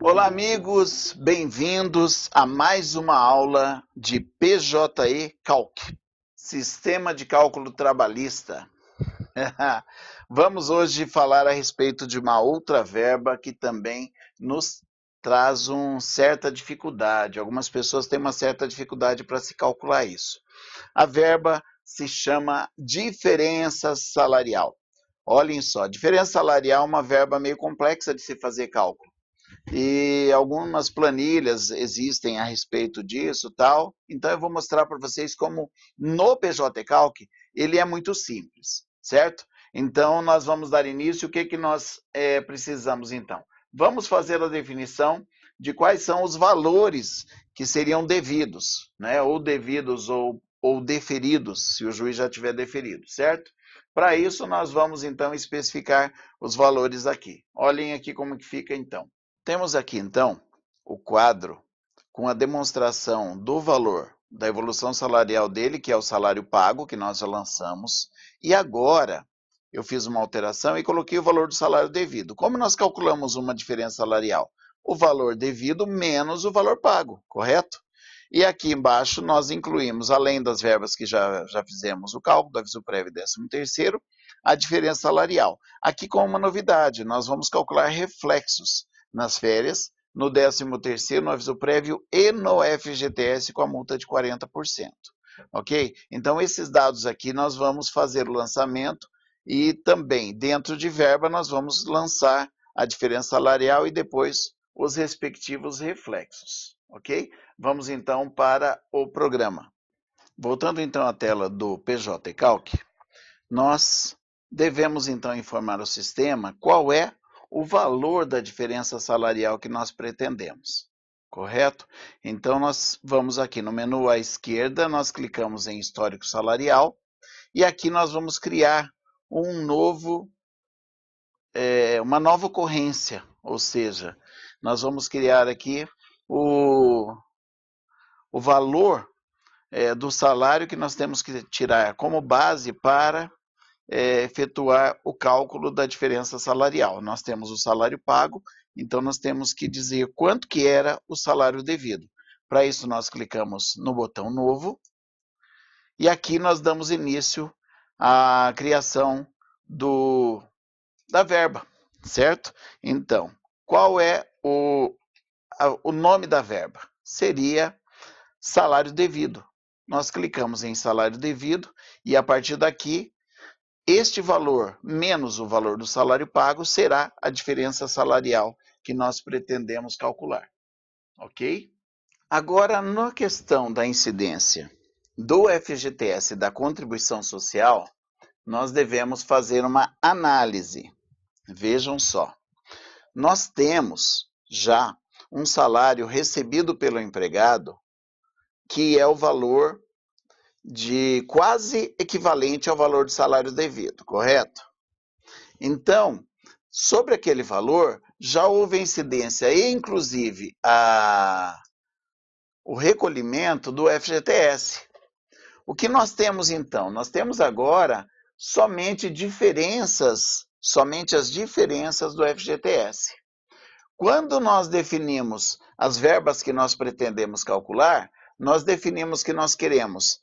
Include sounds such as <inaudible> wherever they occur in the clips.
Olá, amigos, bem-vindos a mais uma aula de PJE Calc, Sistema de Cálculo Trabalhista. <laughs> Vamos hoje falar a respeito de uma outra verba que também nos traz uma certa dificuldade. Algumas pessoas têm uma certa dificuldade para se calcular isso. A verba se chama diferença salarial. Olhem só, diferença salarial é uma verba meio complexa de se fazer cálculo. E algumas planilhas existem a respeito disso, tal. Então eu vou mostrar para vocês como no PJ Calc ele é muito simples, certo? Então nós vamos dar início. O que que nós é, precisamos então? Vamos fazer a definição de quais são os valores que seriam devidos, né? Ou devidos ou ou deferidos, se o juiz já tiver deferido, certo? Para isso, nós vamos então especificar os valores aqui. Olhem aqui como que fica então. Temos aqui então o quadro com a demonstração do valor da evolução salarial dele, que é o salário pago, que nós já lançamos, e agora eu fiz uma alteração e coloquei o valor do salário devido. Como nós calculamos uma diferença salarial? O valor devido menos o valor pago, correto? E aqui embaixo nós incluímos, além das verbas que já, já fizemos o cálculo, do aviso prévio e 13 terceiro, a diferença salarial. Aqui com uma novidade, nós vamos calcular reflexos nas férias, no 13 terceiro, no aviso prévio e no FGTS com a multa de 40%. Ok? Então, esses dados aqui nós vamos fazer o lançamento e também, dentro de verba, nós vamos lançar a diferença salarial e depois os respectivos reflexos. Ok? Vamos então para o programa. Voltando então à tela do PJ Calc, nós devemos então informar o sistema qual é o valor da diferença salarial que nós pretendemos, correto? Então nós vamos aqui no menu à esquerda, nós clicamos em histórico salarial e aqui nós vamos criar um novo, é, uma nova ocorrência, ou seja, nós vamos criar aqui o, o valor é, do salário que nós temos que tirar como base para é, efetuar o cálculo da diferença salarial. Nós temos o salário pago, então nós temos que dizer quanto que era o salário devido. Para isso nós clicamos no botão novo e aqui nós damos início à criação do da verba, certo? Então, qual é o o nome da verba seria salário devido. Nós clicamos em salário devido e a partir daqui, este valor menos o valor do salário pago será a diferença salarial que nós pretendemos calcular. Ok? Agora, na questão da incidência do FGTS da contribuição social, nós devemos fazer uma análise. Vejam só. Nós temos já um salário recebido pelo empregado, que é o valor de quase equivalente ao valor do salário devido, correto? Então, sobre aquele valor, já houve incidência e, inclusive, a... o recolhimento do FGTS. O que nós temos então? Nós temos agora somente diferenças, somente as diferenças do FGTS. Quando nós definimos as verbas que nós pretendemos calcular, nós definimos que nós queremos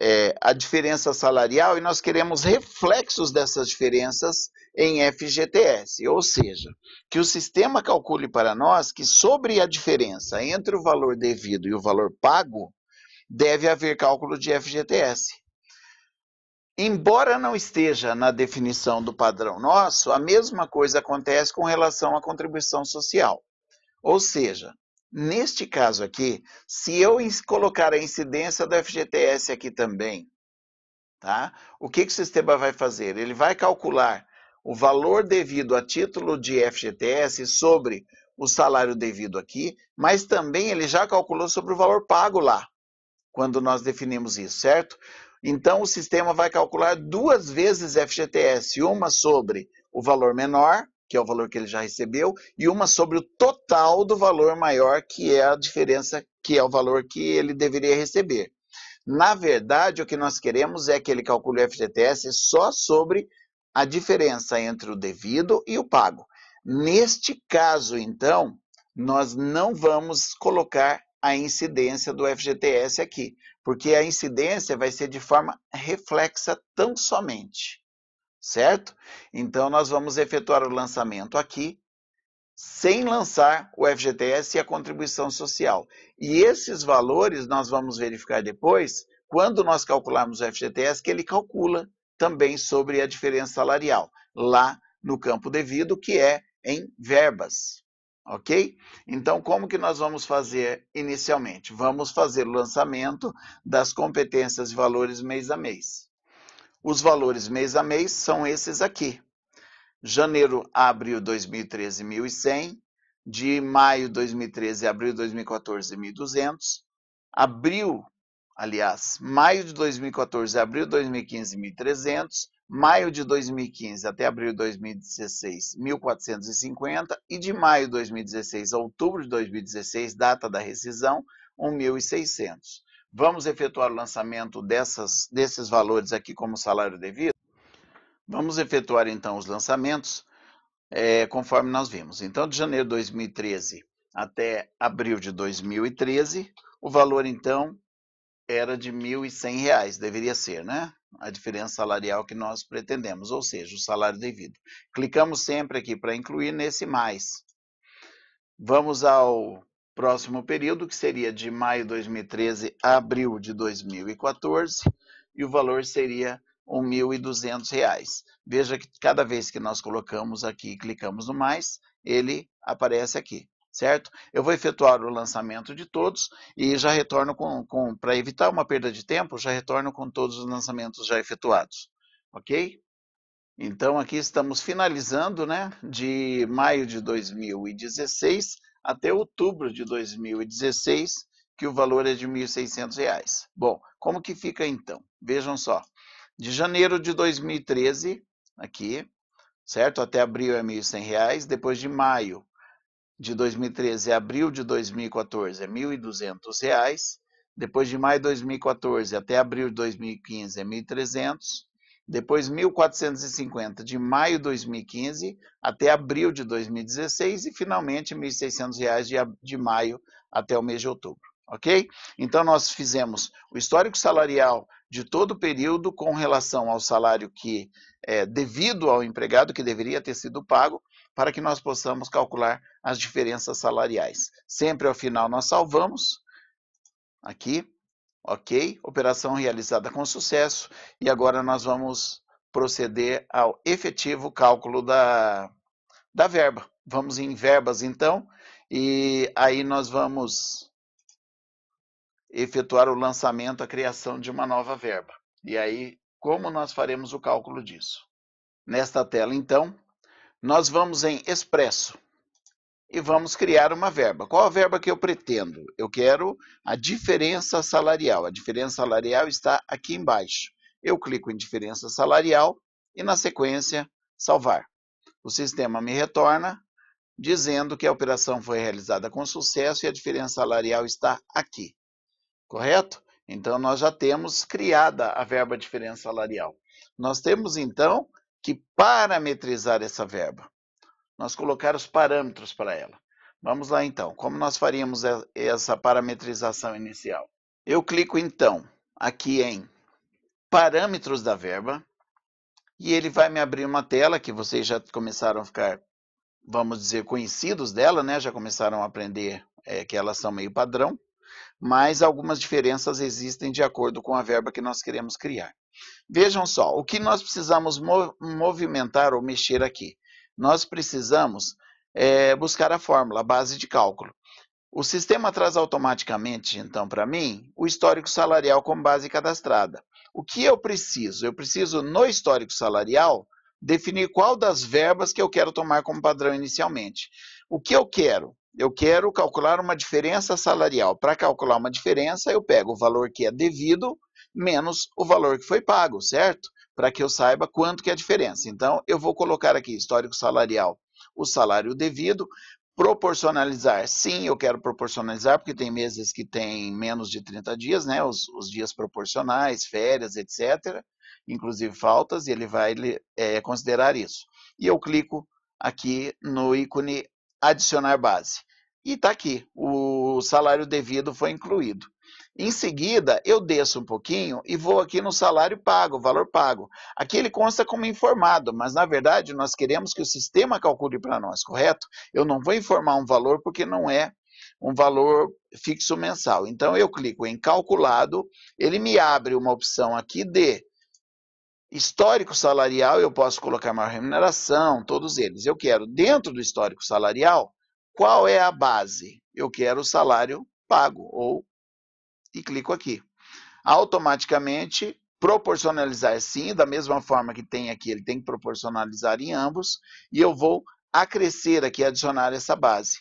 é, a diferença salarial e nós queremos reflexos dessas diferenças em FGTS, ou seja, que o sistema calcule para nós que sobre a diferença entre o valor devido e o valor pago deve haver cálculo de FGTS. Embora não esteja na definição do padrão nosso, a mesma coisa acontece com relação à contribuição social. Ou seja, neste caso aqui, se eu colocar a incidência do FGTS aqui também, tá? o que, que o sistema vai fazer? Ele vai calcular o valor devido a título de FGTS sobre o salário devido aqui, mas também ele já calculou sobre o valor pago lá, quando nós definimos isso, certo? Então, o sistema vai calcular duas vezes FGTS, uma sobre o valor menor, que é o valor que ele já recebeu, e uma sobre o total do valor maior, que é a diferença, que é o valor que ele deveria receber. Na verdade, o que nós queremos é que ele calcule o FGTS só sobre a diferença entre o devido e o pago. Neste caso, então, nós não vamos colocar a incidência do FGTS aqui porque a incidência vai ser de forma reflexa tão somente, certo? Então, nós vamos efetuar o lançamento aqui, sem lançar o FGTS e a contribuição social. E esses valores nós vamos verificar depois, quando nós calcularmos o FGTS, que ele calcula também sobre a diferença salarial, lá no campo devido, que é em verbas ok? Então, como que nós vamos fazer inicialmente? Vamos fazer o lançamento das competências e valores mês a mês. Os valores mês a mês são esses aqui. Janeiro, abril 2013, 1.100. De maio 2013 abril 2014, 1.200. Abril, aliás, maio de 2014 abril 2015, 1.300 maio de 2015 até abril de 2016, 1.450, e de maio de 2016 a outubro de 2016, data da rescisão, 1.600. Vamos efetuar o lançamento dessas, desses valores aqui como salário devido? Vamos efetuar então os lançamentos é, conforme nós vimos. Então, de janeiro de 2013 até abril de 2013, o valor então era de R$ 1.100, deveria ser, né? a diferença salarial que nós pretendemos, ou seja, o salário devido. Clicamos sempre aqui para incluir nesse mais. Vamos ao próximo período, que seria de maio de 2013 a abril de 2014, e o valor seria R$ 1.200. Veja que cada vez que nós colocamos aqui e clicamos no mais, ele aparece aqui certo? Eu vou efetuar o lançamento de todos e já retorno com, com para evitar uma perda de tempo, já retorno com todos os lançamentos já efetuados, ok? Então aqui estamos finalizando, né, de maio de 2016 até outubro de 2016, que o valor é de R$ 1.600. Bom, como que fica então? Vejam só. De janeiro de 2013, aqui, certo? Até abril é R$ 1.100, depois de maio de 2013 a é abril de 2014 é R$ 1.200, depois de maio de 2014 até abril de 2015 é 1.300, depois 1.450 de maio de 2015 até abril de 2016 e finalmente R$ 1.600 de, de maio até o mês de outubro, ok? Então nós fizemos o histórico salarial de todo o período com relação ao salário que é devido ao empregado que deveria ter sido pago para que nós possamos calcular as diferenças salariais. Sempre ao final nós salvamos aqui, ok? Operação realizada com sucesso e agora nós vamos proceder ao efetivo cálculo da, da verba. Vamos em verbas então e aí nós vamos efetuar o lançamento, a criação de uma nova verba. E aí, como nós faremos o cálculo disso? Nesta tela, então, nós vamos em expresso e vamos criar uma verba. Qual a verba que eu pretendo? Eu quero a diferença salarial. A diferença salarial está aqui embaixo. Eu clico em diferença salarial e na sequência salvar. O sistema me retorna dizendo que a operação foi realizada com sucesso e a diferença salarial está aqui. Correto? Então nós já temos criada a verba diferença salarial. Nós temos então que parametrizar essa verba. Nós colocar os parâmetros para ela. Vamos lá então. Como nós faríamos essa parametrização inicial? Eu clico então aqui em parâmetros da verba e ele vai me abrir uma tela que vocês já começaram a ficar, vamos dizer, conhecidos dela, né? Já começaram a aprender é, que elas são meio padrão mas algumas diferenças existem de acordo com a verba que nós queremos criar. Vejam só, o que nós precisamos movimentar ou mexer aqui? Nós precisamos é, buscar a fórmula, a base de cálculo. O sistema traz automaticamente, então, para mim, o histórico salarial como base cadastrada. O que eu preciso? Eu preciso, no histórico salarial, definir qual das verbas que eu quero tomar como padrão inicialmente. O que eu quero? eu quero calcular uma diferença salarial. Para calcular uma diferença, eu pego o valor que é devido menos o valor que foi pago, certo? Para que eu saiba quanto que é a diferença. Então, eu vou colocar aqui histórico salarial, o salário devido, proporcionalizar. Sim, eu quero proporcionalizar, porque tem meses que tem menos de 30 dias, né? Os, os dias proporcionais, férias, etc. Inclusive faltas, e ele vai é, considerar isso. E eu clico aqui no ícone adicionar base. E está aqui, o salário devido foi incluído. Em seguida, eu desço um pouquinho e vou aqui no salário pago, valor pago. Aqui ele consta como informado, mas na verdade nós queremos que o sistema calcule para nós, correto? Eu não vou informar um valor porque não é um valor fixo mensal. Então eu clico em calculado, ele me abre uma opção aqui de Histórico salarial, eu posso colocar maior remuneração, todos eles. Eu quero, dentro do histórico salarial, qual é a base? Eu quero o salário pago, ou e clico aqui. Automaticamente, proporcionalizar sim, da mesma forma que tem aqui, ele tem que proporcionalizar em ambos, e eu vou acrescer aqui, adicionar essa base.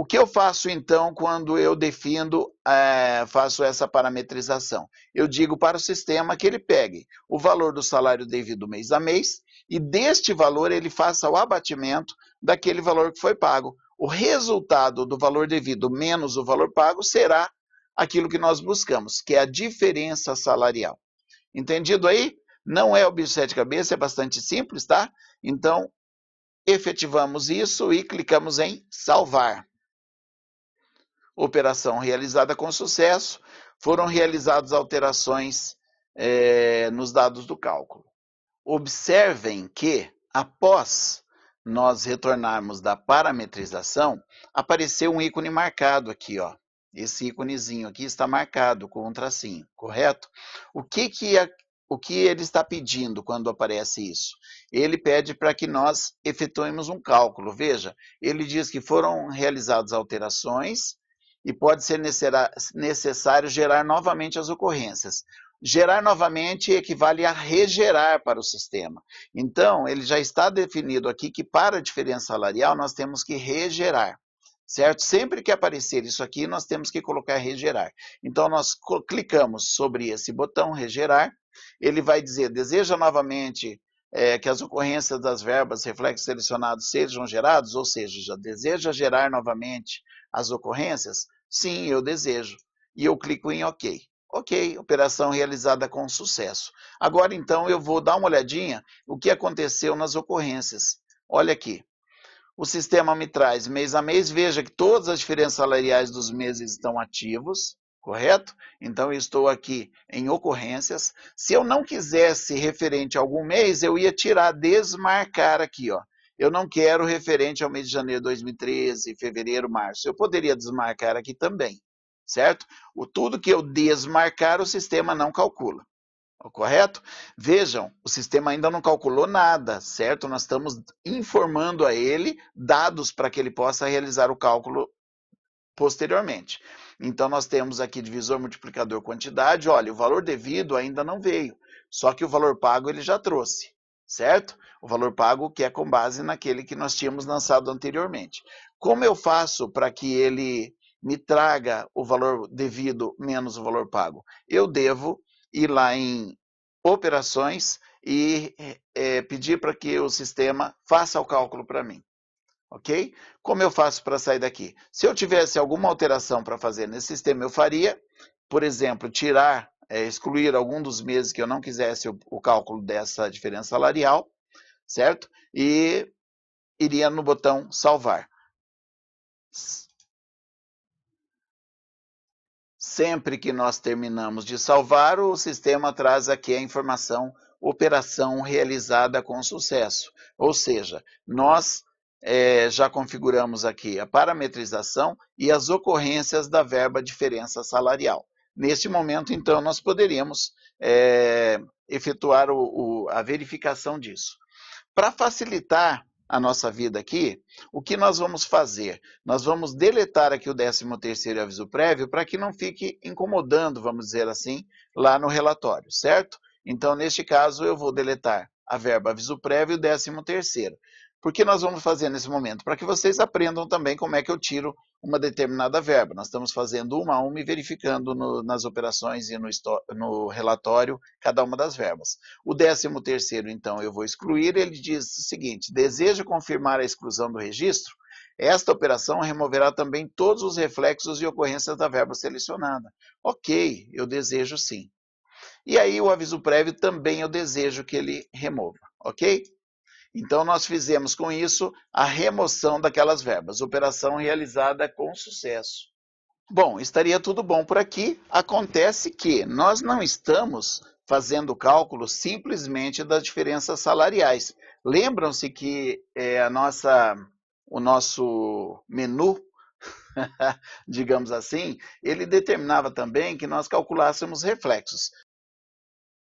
O que eu faço então quando eu defino, é, eh, faço essa parametrização? Eu digo para o sistema que ele pegue o valor do salário devido mês a mês e deste valor ele faça o abatimento daquele valor que foi pago. O resultado do valor devido menos o valor pago será aquilo que nós buscamos, que é a diferença salarial. Entendido aí? Não é o bicho sete cabeças, é bastante simples, tá? Então, efetivamos isso e clicamos em salvar operação realizada com sucesso, foram realizadas alterações é, nos dados do cálculo. Observem que, após nós retornarmos da parametrização, apareceu um ícone marcado aqui, ó. Esse íconezinho aqui está marcado com um tracinho, correto? O que, que, a, o que ele está pedindo quando aparece isso? Ele pede para que nós efetuemos um cálculo. Veja, ele diz que foram realizadas alterações e pode ser necessário gerar novamente as ocorrências. Gerar novamente equivale a regerar para o sistema. Então, ele já está definido aqui que para a diferença salarial nós temos que regerar certo? Sempre que aparecer isso aqui, nós temos que colocar regerar. Então, nós clicamos sobre esse botão regerar, ele vai dizer, deseja novamente é, que as ocorrências das verbas reflexos selecionados sejam gerados, ou seja, já deseja gerar novamente as ocorrências? Sim, eu desejo. E eu clico em OK. Ok, operação realizada com sucesso. Agora então eu vou dar uma olhadinha o que aconteceu nas ocorrências. Olha aqui. O sistema me traz mês a mês, veja que todas as diferenças salariais dos meses estão ativos, correto? Então eu estou aqui em ocorrências. Se eu não quisesse referente a algum mês, eu ia tirar, desmarcar aqui, ó eu não quero referente ao mês de janeiro de 2013, fevereiro, março. Eu poderia desmarcar aqui também, certo? O tudo que eu desmarcar, o sistema não calcula. Correto? Vejam, o sistema ainda não calculou nada, certo? Nós estamos informando a ele dados para que ele possa realizar o cálculo posteriormente. Então, nós temos aqui divisor, multiplicador, quantidade. Olha, o valor devido ainda não veio, só que o valor pago ele já trouxe certo? O valor pago que é com base naquele que nós tínhamos lançado anteriormente. Como eu faço para que ele me traga o valor devido menos o valor pago? Eu devo ir lá em operações e é, pedir para que o sistema faça o cálculo para mim. Ok? Como eu faço para sair daqui? Se eu tivesse alguma alteração para fazer nesse sistema, eu faria, por exemplo, tirar é, excluir algum dos meses que eu não quisesse o, o cálculo dessa diferença salarial, certo? E iria no botão salvar. Sempre que nós terminamos de salvar, o sistema traz aqui a informação operação realizada com sucesso. Ou seja, nós é, já configuramos aqui a parametrização e as ocorrências da verba diferença salarial. Neste momento, então, nós poderíamos é, efetuar o, o, a verificação disso. Para facilitar a nossa vida aqui, o que nós vamos fazer? Nós vamos deletar aqui o 13º aviso prévio para que não fique incomodando, vamos dizer assim, lá no relatório, certo? Então, neste caso, eu vou deletar a verba aviso prévio e o 13º. Por que nós vamos fazer nesse momento? Para que vocês aprendam também como é que eu tiro uma determinada verba. Nós estamos fazendo uma a uma e verificando no, nas operações e no, no, relatório cada uma das verbas. O 13 terceiro, então, eu vou excluir, ele diz o seguinte, deseja confirmar a exclusão do registro, esta operação removerá também todos os reflexos e ocorrências da verba selecionada. Ok, eu desejo sim. E aí o aviso prévio também eu desejo que ele remova, ok? Então, nós fizemos com isso a remoção daquelas verbas. Operação realizada com sucesso. Bom, estaria tudo bom por aqui. Acontece que nós não estamos fazendo cálculo simplesmente das diferenças salariais. Lembram-se que é, a nossa, o nosso menu, <laughs> digamos assim, ele determinava também que nós calculássemos reflexos.